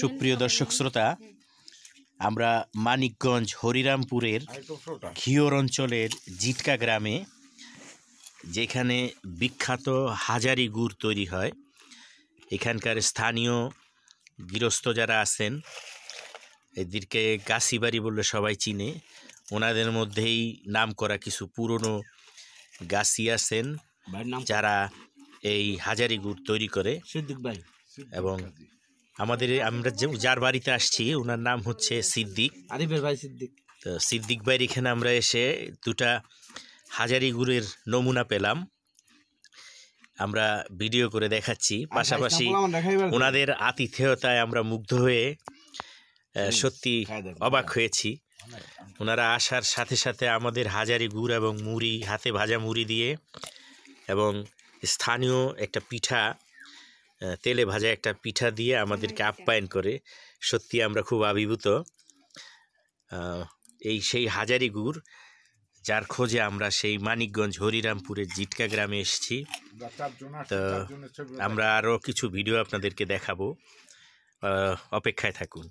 সুপ্রিয় দর্শক শ্রোতা আমরা মানিকগঞ্জ হরিরামপুরের ঘিওর অঞ্চলের জিটকা গ্রামে যেখানে বিখ্যাত হাজারি গুড় তৈরি হয় এখানকার স্থানীয় গৃহস্থ যারা আছেন এদেরকে গাছিবাড়ি বললে সবাই চিনে ওনাদের মধ্যেই নাম করা কিছু পুরনো গাছি আছেন যারা এই হাজারি গুড় তৈরি করে সিদ্দিক ভাই এবং আমাদের আমরা যে যার বাড়িতে আসছি ওনার নাম হচ্ছে সিদ্দিক আরিফের ভাই সিদ্দিক তো সিদ্দিক ভাইয়ের এখানে আমরা এসে দুটা হাজারি গুড়ের নমুনা পেলাম আমরা ভিডিও করে দেখাচ্ছি আচ্ছা, পাশাপাশি ওনাদের আতিথেয়তায় আমরা মুগ্ধ হয়ে সত্যি অবাক হয়েছি ওনারা আসার সাথে সাথে আমাদের হাজারি গুড় এবং মুড়ি হাতে ভাজা মুড়ি দিয়ে এবং স্থানীয় একটা পিঠা তেলে ভাজা একটা পিঠা দিয়ে আমাদেরকে আচ্ছা। আপ্যায়ন করে সত্যি আমরা খুব আবিভূত এই সেই হাজারি গুড় যার খোঁজে আমরা সেই মানিকগঞ্জ হরিরামপুরের জিটকা গ্রামে এসেছি তো আমরা আরও কিছু ভিডিও আপনাদেরকে দেখাবো অপেক্ষায় থাকুন